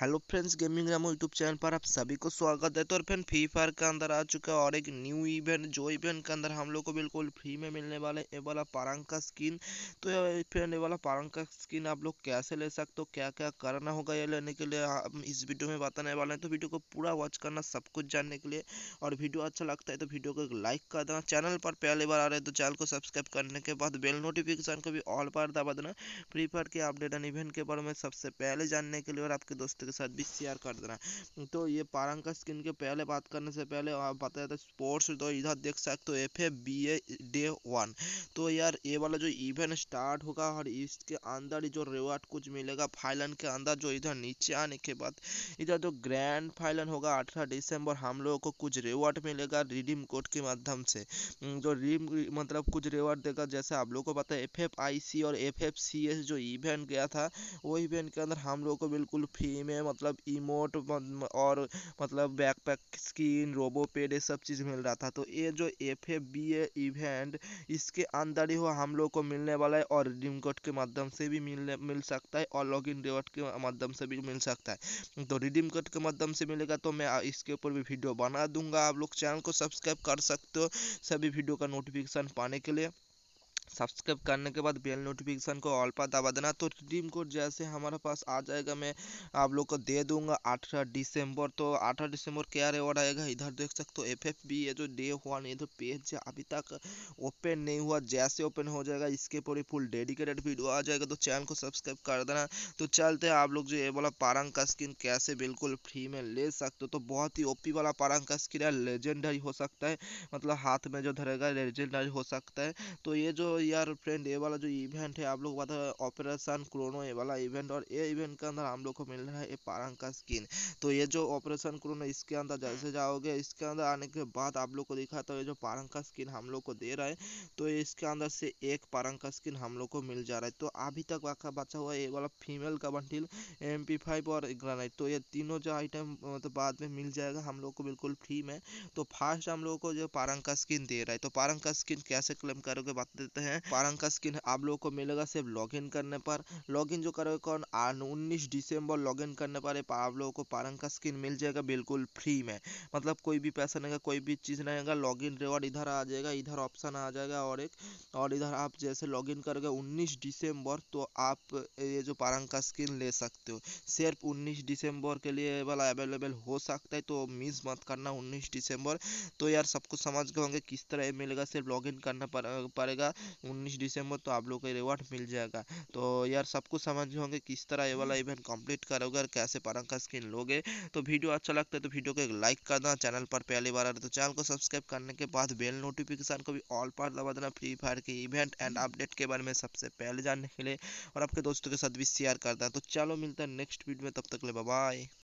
Hello friends gaming रामो YouTube channel पर आप सभी को स्वागत है तो और फ्रेंड फ्री फायर के अंदर आ चुका है और एक न्यू इवेंट जो इवेंट के अंदर हम लोग को बिल्कुल फ्री में मिलने वाला है ये वाला पारंग का स्किन तो फ्रेंड ये वाला पारंग का स्किन आप लोग कैसे ले सकते हो क्या क्या करना होगा ये लेने के लिए हम इस वीडियो में बताने वाले हैं तो वीडियो को पूरा वॉच करना सब कुछ जानने के लिए और वीडियो अच्छा लगता है तो वीडियो को लाइक कर देना चैनल पर पहली बार आ रहे हैं तो चैनल को सब्सक्राइब करने के बाद बेल नोटिफिकेशन को भी ऑल पर दबा देना फ्री फायर के अपडेट एंड इवेंट के बारे में सबसे पहले जानने के लिए और आपके दोस्तों के साथ भी शेयर कर देना तो ये पारंग का स्किन के पहले बात करने से पहले आप बताया था स्पोर्ट्स तो इधर देख सकते हो F B A day one तो यार ये वाला जो इवेंट स्टार्ट होगा और इसके अंदर जो रिवार्ड कुछ मिलेगा फाइलन के अंदर जो इधर नीचे आने के बाद इधर जो ग्रैंड फाइलन होगा अठारह दिसंबर हम लोगों को कुछ रिवार्ड मिलेगा रिडीम कोड के माध्यम से हम्म, जो रिम मतलब कुछ रिवार्ड देगा जैसे आप लोगों को पता है एफ एफ आई सी और एफ एफ सी एस जो इवेंट गया था वो इवेंट के अंदर हम लोगों को बिल्कुल फ्री में में मतलब इमोट और मतलब बैकपैक स्किन रोबो पेड ये सब चीज़ मिल रहा था तो ये जो F A B A event इसके अंदर ही हुआ हम लोग को मिलने वाला है और रिडीम कोड के माध्यम से भी मिलने मिल सकता है और लॉग इन रिवॉर्ड के माध्यम से भी मिल सकता है तो रिडीम कोड के माध्यम से मिलेगा तो मैं इसके ऊपर भी वीडियो बना दूंगा आप लोग चैनल को सब्सक्राइब कर सकते हो सभी वीडियो का नोटिफिकेशन पाने के लिए सब्सक्राइब करने के बाद बेल नोटिफिकेशन को ऑल पर दबा देना तो रिडीम कोड जैसे हमारे पास आ जाएगा मैं आप लोग को दे दूंगा अठारह दिसंबर तो अठारह दिसंबर क्या रिवॉर्ड आएगा इधर देख सकते हो एफ एफ बी ये जो डे वन ये जो पेज है अभी तक ओपन नहीं हुआ जैसे ओपन हो जाएगा इसके ही फुल डेडिकेटेड वीडियो आ जाएगा तो चैनल को सब्सक्राइब कर देना तो चलते हैं आप लोग जो ये वाला पारंग का स्किन कैसे बिल्कुल फ्री में ले सकते हो तो बहुत ही ओपी वाला पारंग का स्किन है लेजेंडरी हो सकता है मतलब हाथ में जो धरेगा लेजेंडरी हो सकता है तो ये जो यार फ्रेंड ये वाला जो इवेंट है आप लोग बता है ऑपरेशन क्रोनो ये वाला इवेंट और ये इवेंट के अंदर हम लोग को मिल रहा है ये पारंग का स्किन तो ये जो ऑपरेशन क्रोनो इसके अंदर जैसे जाओगे इसके अंदर आने के बाद आप लोग को दिखा तो ये जो पारंग का स्किन हम लोग को दे रहा है तो इसके अंदर से एक पारंग का स्किन हम लोग को मिल जा रहा है तो अभी तक आपका बचा हुआ ये वाला फीमेल का बंटिल एम और ग्रेनाइट तो ये तीनों जो आइटम मतलब बाद में मिल जाएगा हम लोग को बिल्कुल फ्री में तो फास्ट हम लोग को जो पारंग का स्किन दे रहा है तो पारंग का स्किन कैसे क्लेम करोगे बता देते हैं हैं पारंग का स्किन है आप लोगों को मिलेगा सिर्फ लॉगिन करने पर लॉगिन जो करोगे कौन उन्नीस दिसंबर लॉगिन करने पर आप लोगों को पारंग का स्किन मिल जाएगा बिल्कुल फ्री में मतलब कोई भी पैसा नहीं कोई भी चीज़ नहीं रहेगा लॉगिन रिवॉर्ड इधर आ जाएगा इधर ऑप्शन आ जाएगा और एक और इधर आप जैसे लॉग इन करोगे उन्नीस दिसंबर तो आप ये जो पारंग का स्किन ले सकते हो सिर्फ उन्नीस दिसंबर के लिए वाला अवेलेबल हो सकता है तो मिस मत करना उन्नीस दिसंबर तो यार सब कुछ समझ गए होंगे किस तरह मिलेगा सिर्फ लॉग इन करना पड़ेगा उन्नीस दिसंबर तो आप लोग को रिवॉर्ड मिल जाएगा तो यार सब कुछ समझ होंगे किस तरह ये वाला इवेंट हम्म। कंप्लीट करोगे और कैसे पारंग का स्किन लोगे तो वीडियो अच्छा लगता है तो वीडियो को एक लाइक करना चैनल पर पहली बार आ रहे तो चैनल को सब्सक्राइब करने के बाद बेल नोटिफिकेशन को भी ऑल पार्ट दबा देना फ्री फायर के इवेंट एंड अपडेट के बारे में सबसे पहले जानने के लिए और आपके दोस्तों के साथ भी शेयर करना तो चलो मिलता है नेक्स्ट वीडियो में तब तक ले बाय